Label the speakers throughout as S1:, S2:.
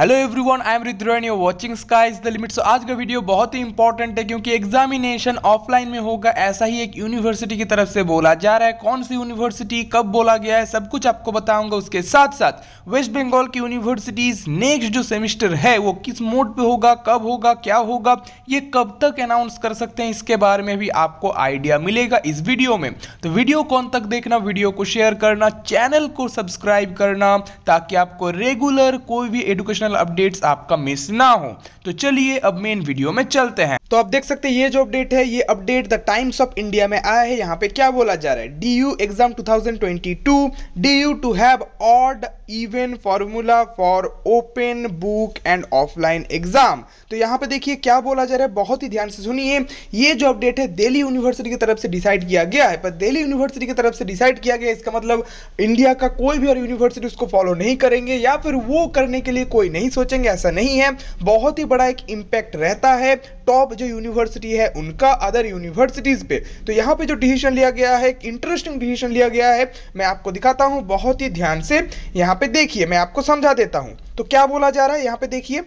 S1: hello everyone I am रिद्रोन you watching sky is the limit so आज का video बहुत ही इंपॉर्टेंट है क्योंकि एग्जामिनेशन ऑफलाइन में होगा ऐसा ही एक यूनिवर्सिटी की तरफ से बोला जा रहा है कौन सी यूनिवर्सिटी कब बोला गया है सब कुछ आपको बताऊंगा उसके साथ साथ वेस्ट बंगाल की यूनिवर्सिटीज नेक्स्ट जो सेमिस्टर है वो किस मोड पर होगा कब होगा क्या होगा ये कब तक अनाउंस कर सकते हैं इसके बारे में भी आपको आइडिया मिलेगा इस वीडियो में तो वीडियो कौन तक देखना वीडियो को शेयर करना चैनल को सब्सक्राइब करना ताकि आपको रेगुलर कोई भी एडुकेशनल अपडेट्स आपका मिस ना हो तो चलिए अब मेन वीडियो में चलते हैं तो आप देख सकते हैं ये जो अपडेट है ये update the Times of India में आया है यहाँ पे क्या बोला जा रहा है D U exam 2022 D U to have odd even formula for open book and offline exam तो यहाँ पे देखिए क्या बोला जा रहा है बहुत ही ध्यान से सुनिए ये जो अपडेट है दिल्ली यूनिवर्सिटी की तरफ से डिसाइड किया गया है पर दिल्ली यूनिवर्सिटी की तरफ से डिसाइड किया गया इसका मतलब इंडिया का कोई भी और यूनिवर्सिटी उसको फॉलो नहीं करेंगे या फिर वो करने के लिए कोई नहीं सोचेंगे ऐसा नहीं है बहुत ही बड़ा एक इम्पैक्ट रहता है टॉप जो यूनिवर्सिटी है उनका अदर यूनिवर्सिटीज़ पे तो यहाँ पे जो डिसीजन लिया गया है इंटरेस्टिंग डिसीजन लिया गया है मैं आपको दिखाता हूँ बहुत ही ध्यान से यहाँ पे देखिए मैं आपको समझा देता हूँ तो क्या बोला जा रहा है यहाँ पे देखिए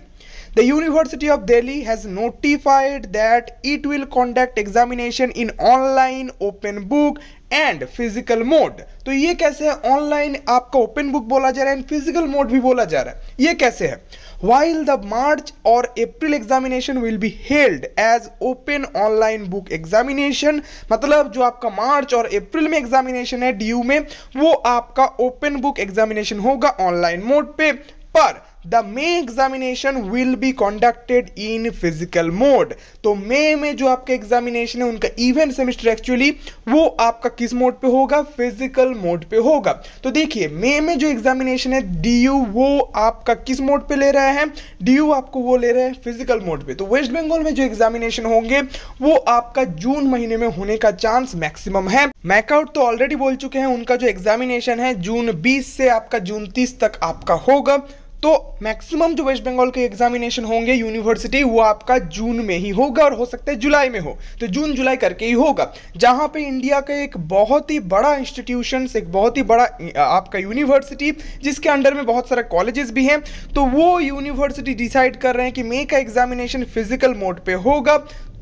S1: The University of Delhi has notified that it will conduct examination in online, open book and physical mode तो ये कैसे है ऑनलाइन आपका ओपन बुक बोला जा रहा है एंड फिजिकल मोड भी बोला जा रहा है ये कैसे है वाइल द मार्च और April examination will be held as open online book examination मतलब जो आपका मार्च और अप्रैल में एग्जामिनेशन है डी में वो आपका ओपन बुक एग्जामिनेशन होगा ऑनलाइन मोड पे पर the May examination will be conducted in physical mode तो मे में जो आपका एग्जामिनेशन है उनका इवेंट सेमिस्टर एक्चुअली वो आपका किस मोड पे होगा फिजिकल मोड पे होगा तो देखिए मे में जो एग्जामिनेशन है डी यू वो आपका किस मोड पे ले रहे हैं डी यू आपको वो ले रहे हैं फिजिकल मोड पे तो वेस्ट बंगाल में जो एग्जामिनेशन होंगे वो आपका जून महीने में होने का चांस मैक्सिमम है मैकआउट तो ऑलरेडी बोल चुके हैं उनका जो एग्जामिनेशन है जून बीस से आपका जून तीस तक आपका होगा तो मैक्सिमम जो वेस्ट बंगाल के एग्जामिनेशन होंगे यूनिवर्सिटी वो आपका जून में ही होगा और हो सकता है जुलाई में हो तो जून जुलाई करके ही होगा जहाँ पे इंडिया का एक बहुत ही बड़ा इंस्टीट्यूशन एक बहुत ही बड़ा आपका यूनिवर्सिटी जिसके अंडर में बहुत सारा कॉलेजेस भी हैं तो वो यूनिवर्सिटी डिसाइड कर रहे हैं कि मे का एग्जामिनेशन फिजिकल मोड पर होगा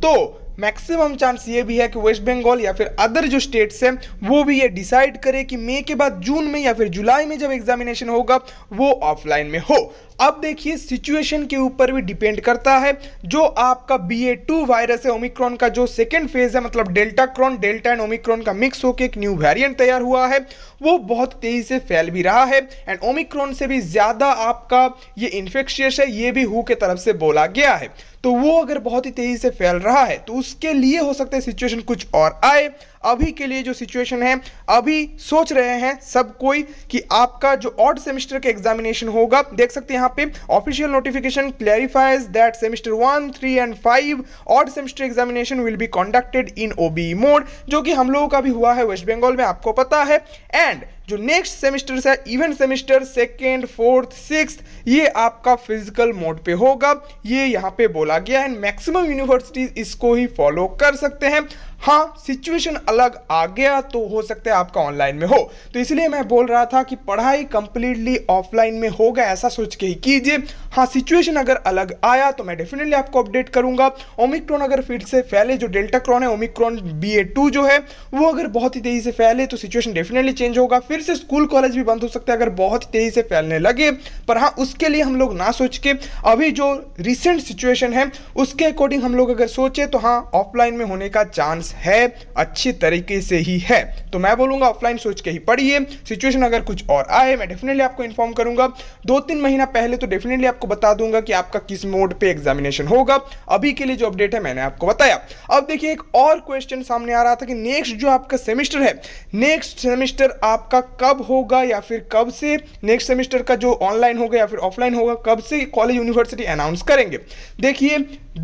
S1: तो मैक्सिमम चांस ये भी है कि वेस्ट बंगाल या फिर अदर जो स्टेट्स हैं वो भी ये डिसाइड करे कि मई के बाद जून में या फिर जुलाई में जब एग्जामिनेशन होगा वो ऑफलाइन में हो अब देखिए सिचुएशन के ऊपर भी डिपेंड करता है जो आपका बी ए टू वायरस है ओमिक्रॉन का जो सेकेंड फेज है मतलब Deltacron Delta and Omicron का मिक्स होकर एक न्यू वेरिएंट तैयार हुआ है वो बहुत तेजी से फैल भी रहा है एंड ओमिक्रॉन से भी ज़्यादा आपका ये इन्फेक्शियस है ये भी हु के तरफ से बोला गया है तो वो अगर बहुत ही तेज़ी से फैल रहा है तो उस उसके लिए हो सकता है सिचुएशन कुछ और आए अभी के लिए जो सिचुएशन है अभी सोच रहे हैं सब कोई कि आपका जो ऑड सेमेस्टर का एग्जामिनेशन होगा देख सकते हैं यहाँ पे official notification clarifies that semester one three and five odd semester examination will be conducted in O mode जो कि हम लोगों का भी हुआ है वेस्ट बंगाल में आपको पता है एंड जो नेक्स्ट सेमेस्टर है even semester second fourth six ये आपका फिजिकल मोड पे होगा ये यहाँ पे बोला गया है मैक्सिमम यूनिवर्सिटीज इसको ही फॉलो कर सकते हैं हाँ सिचुएशन अलग आ गया तो हो सकता है आपका ऑनलाइन में हो तो इसलिए मैं बोल रहा था कि पढ़ाई कंप्लीटली ऑफलाइन में होगा ऐसा सोच के ही कीजिए हाँ सिचुएशन अगर अलग आया तो मैं डेफिनेटली आपको अपडेट करूंगा ओमिक्रॉन अगर फिर से फैले जो डेल्टा क्रॉन है ओमिक्रॉन बी ए टू जो है वो अगर बहुत ही तेज़ी से फैले तो सिचुएशन डेफिनेटली चेंज होगा फिर से स्कूल कॉलेज भी बंद हो सकते हैं अगर बहुत ही तेज़ी से फैलने लगे पर हाँ उसके लिए हम लोग ना सोच के अभी जो रिसेंट सिचुएशन है उसके अकॉर्डिंग हम लोग अगर सोचे तो हाँ ऑफलाइन में होने का चांस है अच्छी तरीके से ही है तो मैं बोलूँगा ऑफलाइन सोच के ही पढ़िए सिचुएशन अगर कुछ और आए मैं डेफिनेटली आपको इन्फॉर्म करूँगा दो तीन महीना पहले तो डेफिनेटली आपको बता दूंगा कि आपका किस मोड पे एग्जामिनेशन होगा अभी के लिए जो अपडेट है मैंने आपको बताया अब देखिए एक और क्वेश्चन सामने आ रहा था कि नेक्स्ट जो आपका सेमिस्टर है नेक्स्ट सेमिस्टर आपका कब होगा या फिर कब से नेक्स्ट सेमिस्टर का जो ऑनलाइन होगा या फिर ऑफलाइन होगा कब से कॉलेज यूनिवर्सिटी अनाउंस करेंगे देखिए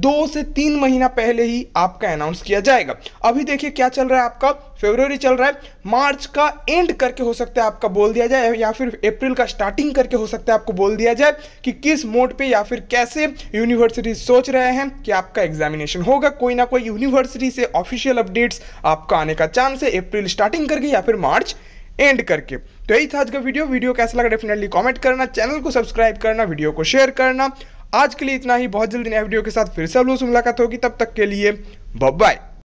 S1: दो से तीन महीना पहले ही आपका अनाउंस किया जाएगा अभी देखिए क्या चल रहा है आपका फेब्रवरी चल रहा है मार्च का एंड करके हो सकता है आपका बोल दिया जाए या फिर अप्रैल का स्टार्टिंग करके हो सकता है आपको बोल दिया जाए कि किस मोड पे या फिर कैसे यूनिवर्सिटी सोच रहे हैं कि आपका एग्जामिनेशन होगा कोई ना कोई यूनिवर्सिटी से ऑफिशियल अपडेट्स आपका आने का चांस है अप्रैल स्टार्टिंग करके या फिर मार्च एंड करके तो यही था आज का वीडियो वीडियो कैसा लगा डेफिनेटली कॉमेंट करना चैनल को सब्सक्राइब करना वीडियो को शेयर करना आज के लिए इतना ही बहुत जल्दी नया वीडियो के साथ फिर से आप लोग से मुलाकात होगी तब तक के लिए बाय